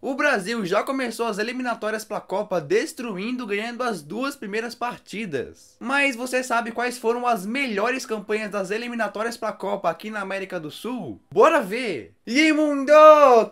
O Brasil já começou as eliminatórias para a Copa destruindo, ganhando as duas primeiras partidas. Mas você sabe quais foram as melhores campanhas das eliminatórias para a Copa aqui na América do Sul? Bora ver! E mundo,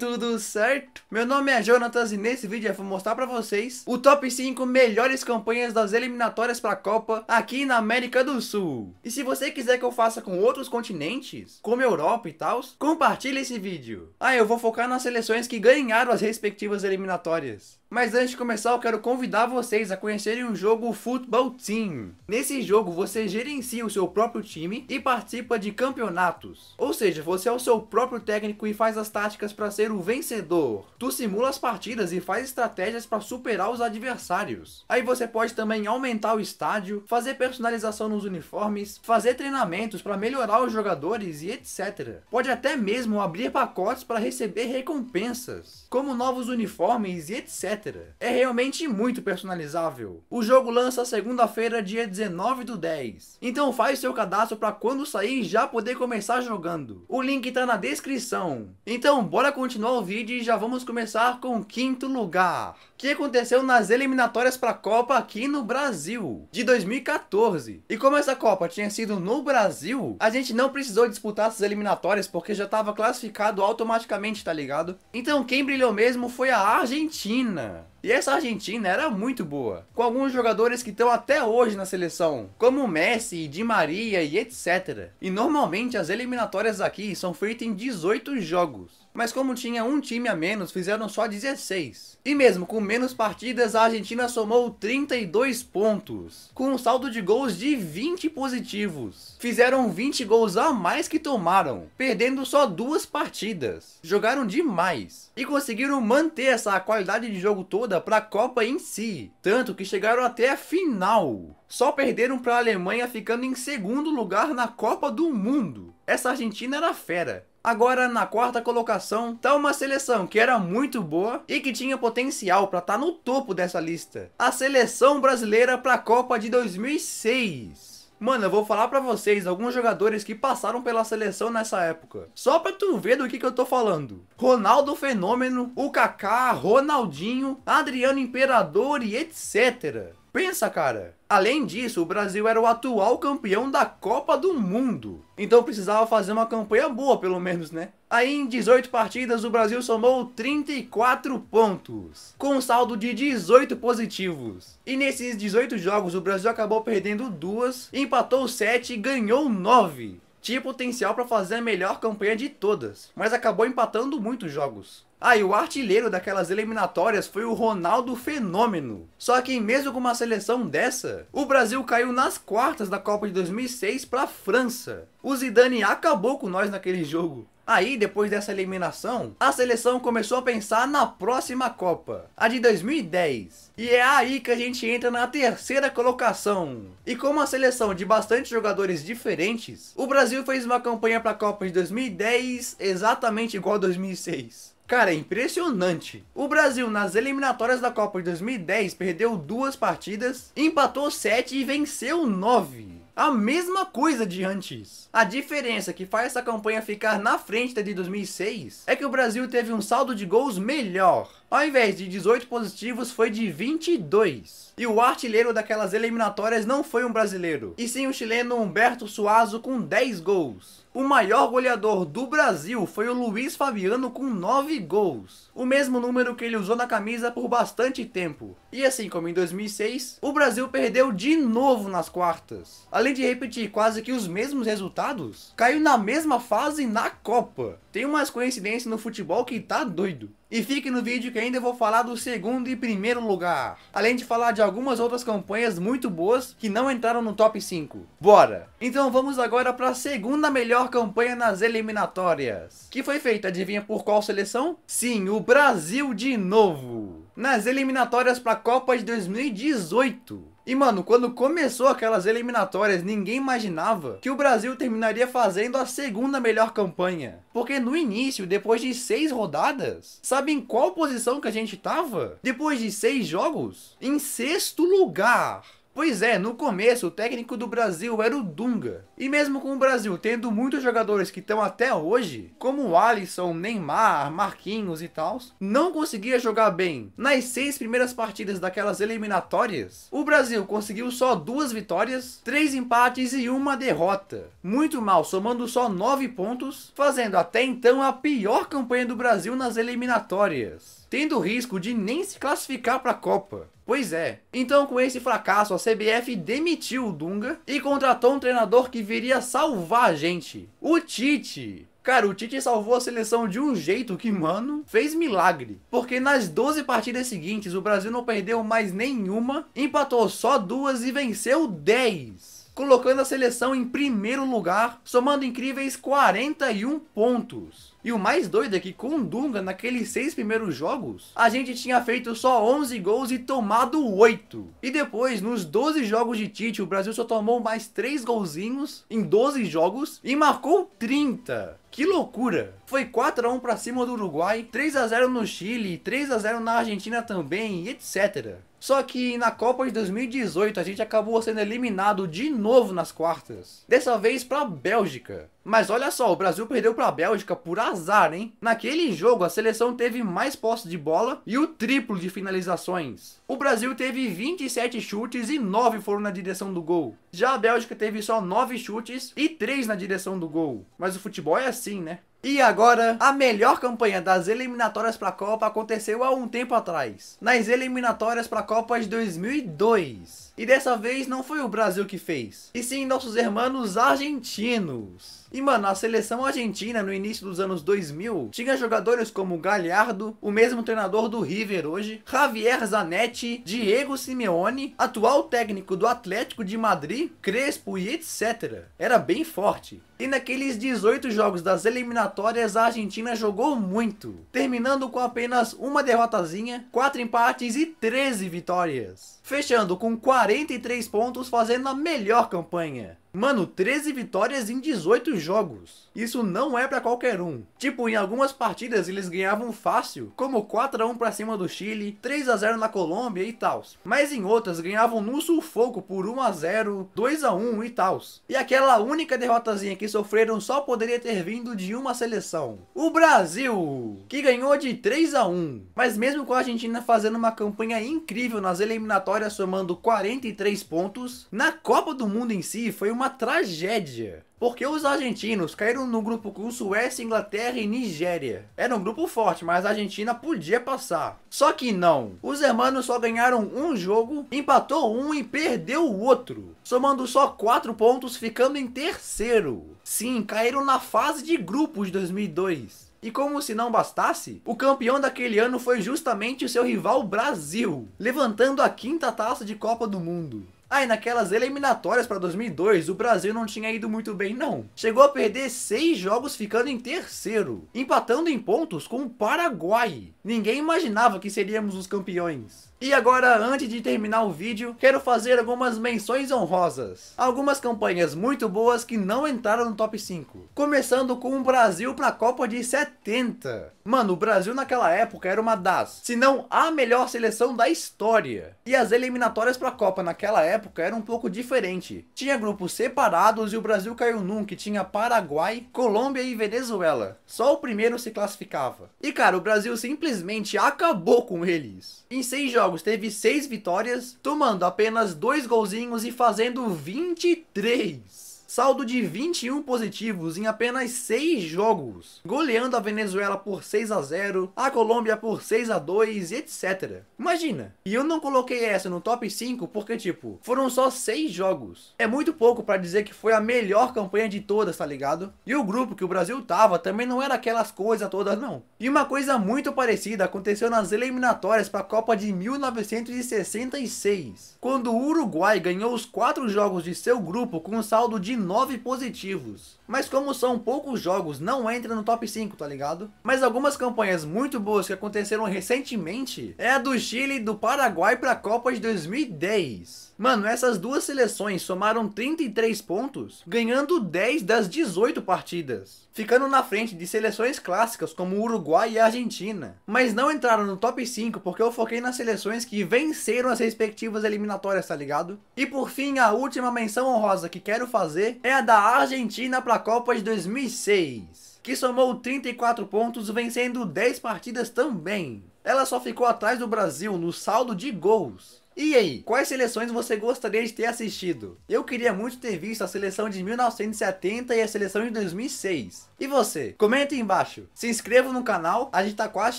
tudo certo? Meu nome é Jonatas e nesse vídeo eu vou mostrar pra vocês o top 5 melhores campanhas das eliminatórias pra Copa aqui na América do Sul. E se você quiser que eu faça com outros continentes, como Europa e tal, compartilhe esse vídeo. Ah, eu vou focar nas seleções que ganharam as respectivas eliminatórias. Mas antes de começar, eu quero convidar vocês a conhecerem o jogo Football Team. Nesse jogo, você gerencia o seu próprio time e participa de campeonatos. Ou seja, você é o seu próprio técnico e faz as táticas para ser o vencedor. Tu simula as partidas e faz estratégias para superar os adversários. Aí você pode também aumentar o estádio, fazer personalização nos uniformes, fazer treinamentos para melhorar os jogadores e etc. Pode até mesmo abrir pacotes para receber recompensas, como novos uniformes e etc. É realmente muito personalizável. O jogo lança segunda-feira, dia 19 do 10. Então faz seu cadastro para quando sair já poder começar jogando. O link tá na descrição. Então bora continuar o vídeo e já vamos começar com o quinto lugar. Que aconteceu nas eliminatórias para a Copa aqui no Brasil, de 2014. E como essa Copa tinha sido no Brasil, a gente não precisou disputar essas eliminatórias porque já estava classificado automaticamente, tá ligado? Então quem brilhou mesmo foi a Argentina. Yeah. E essa Argentina era muito boa, com alguns jogadores que estão até hoje na seleção, como Messi, Di Maria e etc. E normalmente as eliminatórias aqui são feitas em 18 jogos mas como tinha um time a menos, fizeram só 16. E mesmo com menos partidas, a Argentina somou 32 pontos, com um saldo de gols de 20 positivos. Fizeram 20 gols a mais que tomaram, perdendo só duas partidas. Jogaram demais e conseguiram manter essa qualidade de jogo toda para a Copa em si, tanto que chegaram até a final. Só perderam para a Alemanha ficando em segundo lugar na Copa do Mundo. Essa Argentina era fera. Agora, na quarta colocação, tá uma seleção que era muito boa e que tinha potencial para estar tá no topo dessa lista. A seleção brasileira para a Copa de 2006. Mano, eu vou falar para vocês alguns jogadores que passaram pela seleção nessa época. Só pra tu ver do que, que eu tô falando. Ronaldo Fenômeno, o Kaká, Ronaldinho, Adriano Imperador e etc. Pensa, cara. Além disso, o Brasil era o atual campeão da Copa do Mundo. Então precisava fazer uma campanha boa, pelo menos, né? Aí em 18 partidas o Brasil somou 34 pontos, com um saldo de 18 positivos. E nesses 18 jogos o Brasil acabou perdendo duas, empatou 7 e ganhou 9 tinha potencial para fazer a melhor campanha de todas, mas acabou empatando muitos jogos. Ah, e o artilheiro daquelas eliminatórias foi o Ronaldo Fenômeno. Só que mesmo com uma seleção dessa, o Brasil caiu nas quartas da Copa de 2006 para a França. O Zidane acabou com nós naquele jogo. Aí, depois dessa eliminação, a seleção começou a pensar na próxima Copa, a de 2010. E é aí que a gente entra na terceira colocação. E como a seleção de bastante jogadores diferentes, o Brasil fez uma campanha para a Copa de 2010 exatamente igual a 2006. Cara, é impressionante. O Brasil, nas eliminatórias da Copa de 2010, perdeu duas partidas, empatou sete e venceu nove. A mesma coisa de antes. A diferença que faz essa campanha ficar na frente da de 2006 é que o Brasil teve um saldo de gols melhor. Ao invés de 18 positivos, foi de 22. E o artilheiro daquelas eliminatórias não foi um brasileiro, e sim o chileno Humberto Suazo com 10 gols. O maior goleador do Brasil foi o Luiz Fabiano com 9 gols, o mesmo número que ele usou na camisa por bastante tempo. E assim como em 2006, o Brasil perdeu de novo nas quartas. Além de repetir quase que os mesmos resultados, caiu na mesma fase na Copa. Tem umas coincidências no futebol que tá doido. E fique no vídeo que ainda vou falar do segundo e primeiro lugar. Além de falar de algumas outras campanhas muito boas que não entraram no top 5. Bora! Então vamos agora para a segunda melhor campanha nas eliminatórias. Que foi feita, adivinha por qual seleção? Sim, o Brasil de novo. Nas eliminatórias para a Copa de 2018. E, mano, quando começou aquelas eliminatórias, ninguém imaginava que o Brasil terminaria fazendo a segunda melhor campanha. Porque no início, depois de seis rodadas, sabe em qual posição que a gente tava? Depois de seis jogos? Em sexto lugar! Pois é, no começo o técnico do Brasil era o Dunga. E mesmo com o Brasil tendo muitos jogadores que estão até hoje, como o Alisson, Neymar, Marquinhos e tal, não conseguia jogar bem. Nas seis primeiras partidas daquelas eliminatórias, o Brasil conseguiu só duas vitórias, três empates e uma derrota. Muito mal, somando só nove pontos, fazendo até então a pior campanha do Brasil nas eliminatórias tendo risco de nem se classificar para a Copa. Pois é. Então, com esse fracasso, a CBF demitiu o Dunga e contratou um treinador que viria salvar a gente. O Tite. Cara, o Tite salvou a seleção de um jeito que, mano, fez milagre. Porque nas 12 partidas seguintes, o Brasil não perdeu mais nenhuma, empatou só duas e venceu 10. Colocando a seleção em primeiro lugar, somando incríveis 41 pontos. E o mais doido é que com o Dunga, naqueles seis primeiros jogos, a gente tinha feito só 11 gols e tomado 8. E depois, nos 12 jogos de Tite, o Brasil só tomou mais 3 golzinhos em 12 jogos e marcou 30. Que loucura! Foi 4 a 1 para cima do Uruguai, 3 a 0 no Chile, 3 a 0 na Argentina também, etc. Só que na Copa de 2018 a gente acabou sendo eliminado de novo nas quartas. Dessa vez para Bélgica. Mas olha só, o Brasil perdeu para a Bélgica por azar, hein? Naquele jogo, a seleção teve mais posse de bola e o triplo de finalizações. O Brasil teve 27 chutes e 9 foram na direção do gol. Já a Bélgica teve só 9 chutes e 3 na direção do gol. Mas o futebol é assim assim, né? E agora, a melhor campanha das eliminatórias para a Copa aconteceu há um tempo atrás, nas eliminatórias para a Copa de 2002. E dessa vez não foi o Brasil que fez, e sim nossos irmãos argentinos. E mano, a seleção argentina no início dos anos 2000 tinha jogadores como Galhardo, o mesmo treinador do River hoje, Javier Zanetti, Diego Simeone, atual técnico do Atlético de Madrid, Crespo e etc. Era bem forte. E naqueles 18 jogos das eliminatórias, a Argentina jogou muito, terminando com apenas uma derrotazinha, 4 empates e 13 vitórias. Fechando com 40 43 pontos, fazendo a melhor campanha. Mano, 13 vitórias em 18 jogos. Isso não é para qualquer um. Tipo, em algumas partidas eles ganhavam fácil, como 4 x 1 pra cima do Chile, 3 x 0 na Colômbia e tal. Mas em outras ganhavam no sufoco por 1 x 0, 2 x 1 e tal. E aquela única derrotazinha que sofreram só poderia ter vindo de uma seleção. O Brasil, que ganhou de 3 x 1. Mas mesmo com a Argentina fazendo uma campanha incrível nas eliminatórias somando 43 pontos, na Copa do Mundo em si foi uma uma tragédia. Porque os argentinos caíram no grupo com Suécia, Inglaterra e Nigéria. Era um grupo forte, mas a Argentina podia passar. Só que não. Os hermanos só ganharam um jogo, empatou um e perdeu o outro. Somando só 4 pontos, ficando em terceiro. Sim, caíram na fase de grupos de 2002. E como se não bastasse, o campeão daquele ano foi justamente o seu rival Brasil, levantando a quinta taça de Copa do Mundo. Aí ah, naquelas eliminatórias para 2002, o Brasil não tinha ido muito bem não. Chegou a perder 6 jogos ficando em terceiro, empatando em pontos com o Paraguai. Ninguém imaginava que seríamos os campeões. E agora, antes de terminar o vídeo, quero fazer algumas menções honrosas. Algumas campanhas muito boas que não entraram no top 5. Começando com o Brasil para a Copa de 70. Mano, o Brasil naquela época era uma das, se não a melhor seleção da história. E as eliminatórias para a Copa naquela época eram um pouco diferente. Tinha grupos separados e o Brasil caiu num que tinha Paraguai, Colômbia e Venezuela. Só o primeiro se classificava. E cara, o Brasil simplesmente acabou com eles. Em seis jogos teve seis vitórias, tomando apenas dois golzinhos e fazendo 23 saldo de 21 positivos em apenas 6 jogos, goleando a Venezuela por 6 a 0, a Colômbia por 6 a 2, etc. Imagina. E eu não coloquei essa no top 5 porque tipo, foram só 6 jogos. É muito pouco para dizer que foi a melhor campanha de todas, tá ligado? E o grupo que o Brasil tava também não era aquelas coisas todas não. E uma coisa muito parecida aconteceu nas eliminatórias para a Copa de 1966, quando o Uruguai ganhou os 4 jogos de seu grupo com um saldo de nove positivos. Mas como são poucos jogos, não entra no top 5, tá ligado? Mas algumas campanhas muito boas que aconteceram recentemente é a do Chile e do Paraguai para a Copa de 2010. Mano, essas duas seleções somaram 33 pontos, ganhando 10 das 18 partidas, ficando na frente de seleções clássicas como Uruguai e Argentina. Mas não entraram no top 5 porque eu foquei nas seleções que venceram as respectivas eliminatórias, tá ligado? E por fim, a última menção honrosa que quero fazer é a da Argentina para a Copa de 2006, que somou 34 pontos vencendo 10 partidas também. Ela só ficou atrás do Brasil no saldo de gols. E aí, quais seleções você gostaria de ter assistido? Eu queria muito ter visto a seleção de 1970 e a seleção de 2006. E você? Comenta aí embaixo. Se inscreva no canal, a gente tá quase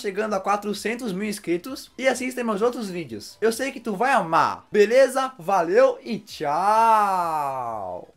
chegando a 400 mil inscritos. E assista meus outros vídeos. Eu sei que tu vai amar. Beleza? Valeu e tchau!